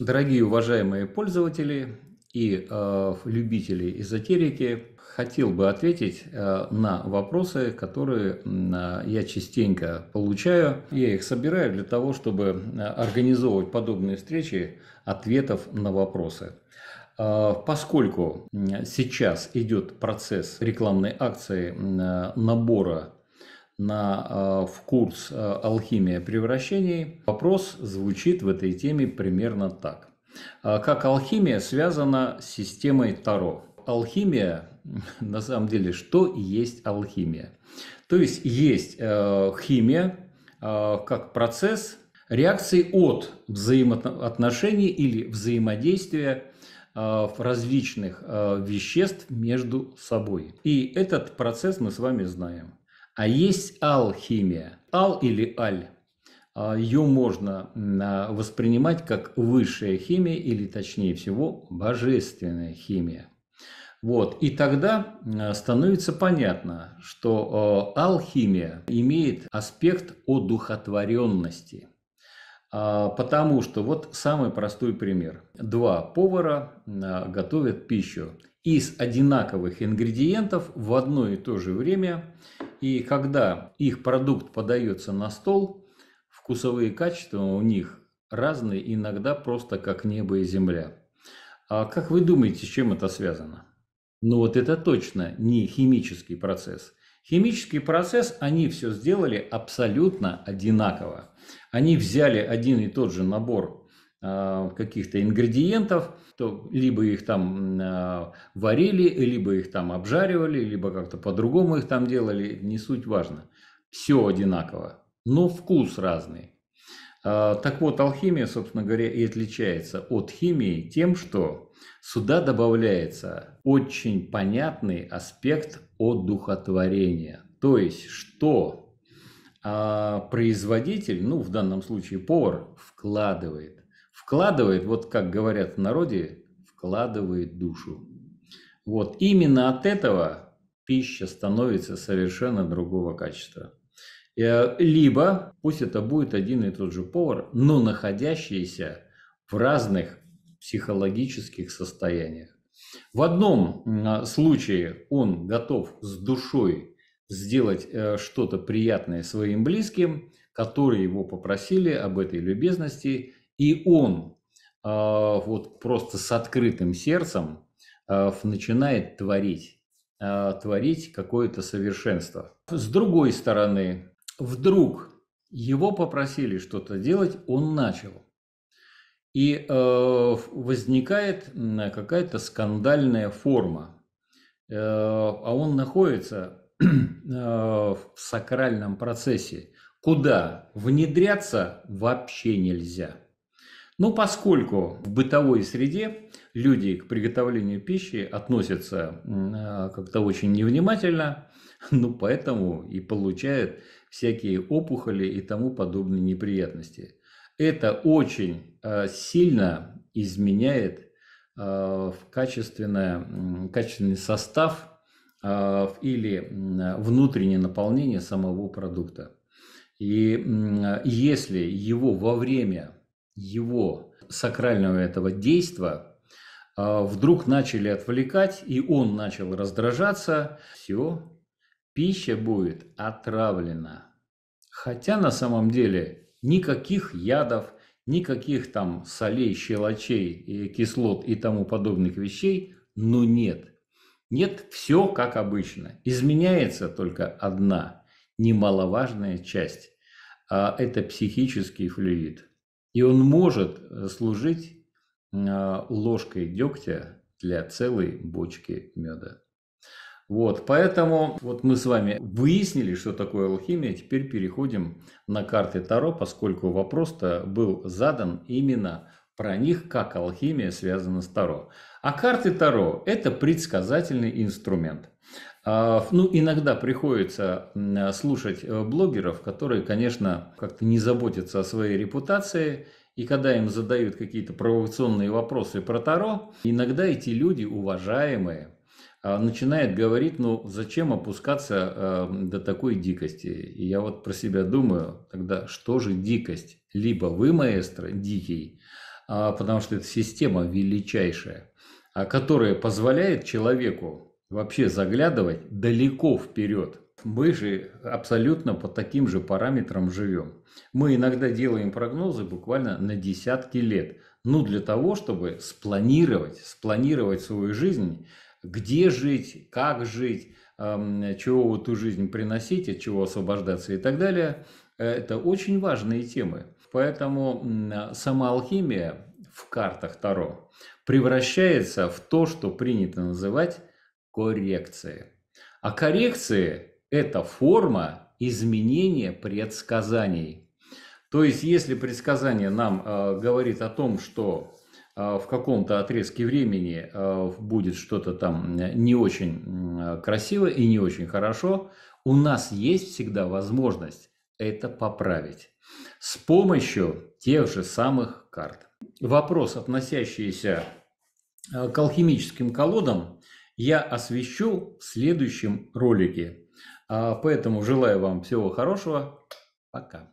Дорогие уважаемые пользователи и э, любители эзотерики, хотел бы ответить э, на вопросы, которые э, я частенько получаю. Я их собираю для того, чтобы э, организовывать подобные встречи ответов на вопросы. Э, поскольку сейчас идет процесс рекламной акции э, набора на, э, в курс э, «Алхимия превращений», вопрос звучит в этой теме примерно так. Э, как алхимия связана с системой Таро? Алхимия, на самом деле, что есть алхимия? То есть есть химия как процесс реакции от взаимоотношений или взаимодействия различных веществ между собой. И этот процесс мы с вами знаем. А есть алхимия. Ал или аль. А, Ее можно а, воспринимать как высшая химия или, точнее всего, божественная химия. Вот. И тогда а, становится понятно, что алхимия имеет аспект одухотворенности. Потому что вот самый простой пример. Два повара готовят пищу из одинаковых ингредиентов в одно и то же время и когда их продукт подается на стол, вкусовые качества у них разные, иногда просто как небо и земля. А как вы думаете, с чем это связано? Ну вот это точно не химический процесс. Химический процесс, они все сделали абсолютно одинаково. Они взяли один и тот же набор Э, каких-то ингредиентов, то либо их там э, варили, либо их там обжаривали, либо как-то по-другому их там делали, не суть важно. Все одинаково, но вкус разный. Э, так вот, алхимия, собственно говоря, и отличается от химии тем, что сюда добавляется очень понятный аспект от духотворения, То есть, что производитель, ну в данном случае повар, вкладывает вкладывает, вот как говорят в народе, вкладывает душу. Вот именно от этого пища становится совершенно другого качества. Э, либо, пусть это будет один и тот же повар, но находящийся в разных психологических состояниях. В одном а, случае он готов с душой сделать э, что-то приятное своим близким, которые его попросили об этой любезности, и он а, вот просто с открытым сердцем а, начинает творить, а, творить какое-то совершенство. С другой стороны, вдруг его попросили что-то делать, он начал. И возникает какая-то скандальная форма, э, а он находится в сакральном процессе, куда внедряться вообще нельзя. Но поскольку в бытовой среде люди к приготовлению пищи относятся а, как-то очень невнимательно, ну поэтому и получают всякие опухоли и тому подобные неприятности. Это очень а, сильно изменяет а, в качественное, качественный состав или внутреннее наполнение самого продукта. И если его во время его сакрального этого действа а, вдруг начали отвлекать, и он начал раздражаться, все, пища будет отравлена. Хотя на самом деле никаких ядов, никаких там солей, щелочей, и кислот и тому подобных вещей, но ну, нет. Нет, все как обычно. Изменяется только одна немаловажная часть. а Это психический флюид и он может э, служить э, ложкой дегтя для целой бочки меда. Вот, поэтому вот мы с вами выяснили, что такое алхимия. Теперь переходим на карты Таро, поскольку вопрос-то был задан именно про них, как алхимия связана с Таро. А карты Таро – это предсказательный инструмент. А, ну, иногда приходится э, слушать э, блогеров, которые, конечно, как-то не заботятся о своей репутации, и когда им задают какие-то провокационные вопросы про Таро, иногда эти люди, уважаемые, а, начинает говорить, ну зачем опускаться э, до такой дикости? И я вот про себя думаю, тогда что же дикость? Либо вы, маэстро, дикий, а, потому что это система величайшая, которая позволяет человеку вообще заглядывать далеко вперед. Мы же абсолютно по таким же параметрам живем. Мы иногда делаем прогнозы буквально на десятки лет. Ну, для того, чтобы спланировать, спланировать свою жизнь, где жить, как жить, эм, чего в эту жизнь приносить, от чего освобождаться и так далее. Э, это очень важные темы. Поэтому сама алхимия в картах Таро превращается в то, что принято называть коррекции. А коррекции – это форма изменения предсказаний. То есть, если предсказание нам э, говорит о том, что э, в каком-то отрезке времени э, будет что-то там э, не очень красиво и не очень хорошо, у нас есть всегда возможность это поправить с помощью тех же самых карт. Вопрос, относящийся к алхимическим колодам, я освещу в следующем ролике. А, поэтому желаю вам всего хорошего. Пока.